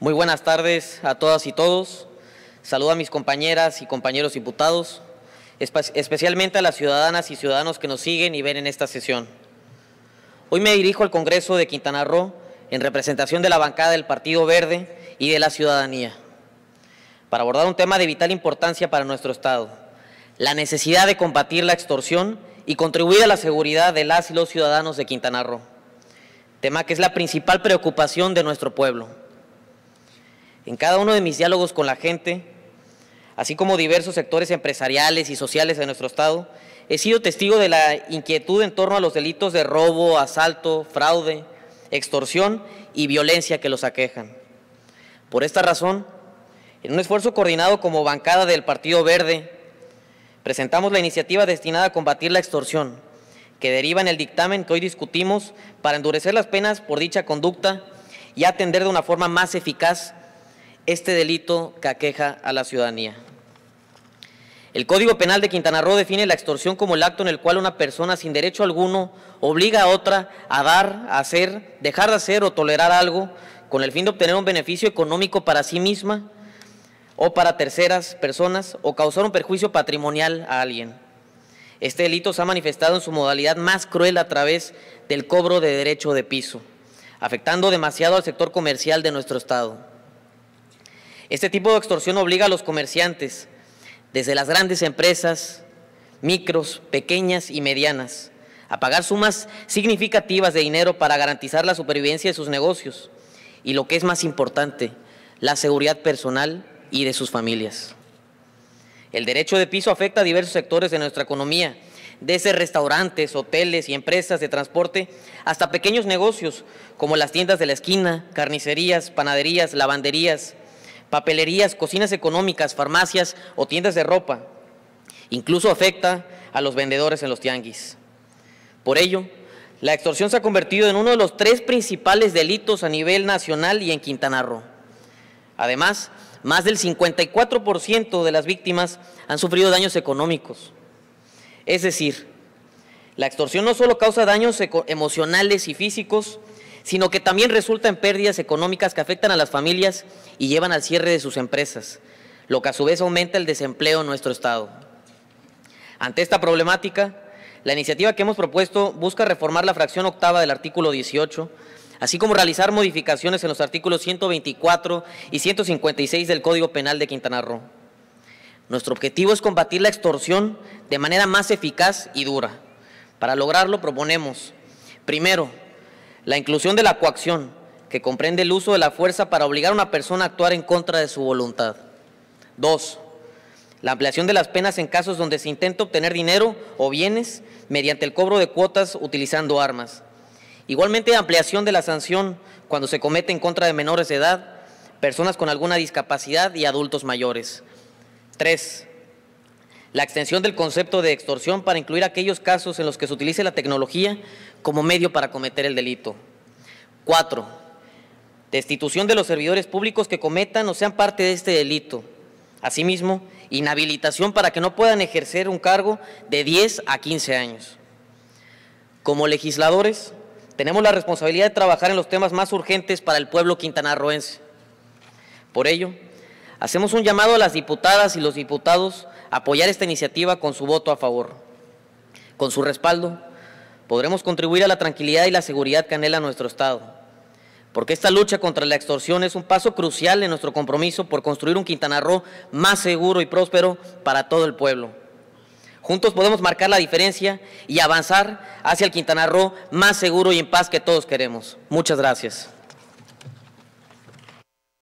Muy buenas tardes a todas y todos. Saludo a mis compañeras y compañeros diputados, especialmente a las ciudadanas y ciudadanos que nos siguen y ven en esta sesión. Hoy me dirijo al Congreso de Quintana Roo en representación de la bancada del Partido Verde y de la ciudadanía, para abordar un tema de vital importancia para nuestro Estado, la necesidad de combatir la extorsión y contribuir a la seguridad de las y los ciudadanos de Quintana Roo, tema que es la principal preocupación de nuestro pueblo. En cada uno de mis diálogos con la gente, así como diversos sectores empresariales y sociales de nuestro Estado, he sido testigo de la inquietud en torno a los delitos de robo, asalto, fraude, extorsión y violencia que los aquejan. Por esta razón, en un esfuerzo coordinado como bancada del Partido Verde, presentamos la iniciativa destinada a combatir la extorsión, que deriva en el dictamen que hoy discutimos para endurecer las penas por dicha conducta y atender de una forma más eficaz este delito que aqueja a la ciudadanía. El Código Penal de Quintana Roo define la extorsión como el acto en el cual una persona sin derecho alguno obliga a otra a dar, hacer, dejar de hacer o tolerar algo con el fin de obtener un beneficio económico para sí misma o para terceras personas o causar un perjuicio patrimonial a alguien. Este delito se ha manifestado en su modalidad más cruel a través del cobro de derecho de piso, afectando demasiado al sector comercial de nuestro Estado. Este tipo de extorsión obliga a los comerciantes, desde las grandes empresas, micros, pequeñas y medianas, a pagar sumas significativas de dinero para garantizar la supervivencia de sus negocios y lo que es más importante, la seguridad personal y de sus familias. El derecho de piso afecta a diversos sectores de nuestra economía, desde restaurantes, hoteles y empresas de transporte hasta pequeños negocios como las tiendas de la esquina, carnicerías, panaderías, lavanderías, papelerías, cocinas económicas, farmacias o tiendas de ropa. Incluso afecta a los vendedores en los tianguis. Por ello, la extorsión se ha convertido en uno de los tres principales delitos a nivel nacional y en Quintana Roo. Además, más del 54% de las víctimas han sufrido daños económicos. Es decir, la extorsión no solo causa daños emocionales y físicos, sino que también resulta en pérdidas económicas que afectan a las familias y llevan al cierre de sus empresas, lo que a su vez aumenta el desempleo en nuestro Estado. Ante esta problemática, la iniciativa que hemos propuesto busca reformar la fracción octava del artículo 18, así como realizar modificaciones en los artículos 124 y 156 del Código Penal de Quintana Roo. Nuestro objetivo es combatir la extorsión de manera más eficaz y dura. Para lograrlo proponemos, primero, la inclusión de la coacción, que comprende el uso de la fuerza para obligar a una persona a actuar en contra de su voluntad. Dos, la ampliación de las penas en casos donde se intenta obtener dinero o bienes mediante el cobro de cuotas utilizando armas. Igualmente, ampliación de la sanción cuando se comete en contra de menores de edad, personas con alguna discapacidad y adultos mayores. Tres, la extensión del concepto de extorsión para incluir aquellos casos en los que se utilice la tecnología como medio para cometer el delito. Cuatro, destitución de los servidores públicos que cometan o sean parte de este delito. Asimismo, inhabilitación para que no puedan ejercer un cargo de 10 a 15 años. Como legisladores, tenemos la responsabilidad de trabajar en los temas más urgentes para el pueblo quintanarroense. Por ello, hacemos un llamado a las diputadas y los diputados apoyar esta iniciativa con su voto a favor. Con su respaldo, podremos contribuir a la tranquilidad y la seguridad que anhela nuestro Estado, porque esta lucha contra la extorsión es un paso crucial en nuestro compromiso por construir un Quintana Roo más seguro y próspero para todo el pueblo. Juntos podemos marcar la diferencia y avanzar hacia el Quintana Roo más seguro y en paz que todos queremos. Muchas gracias.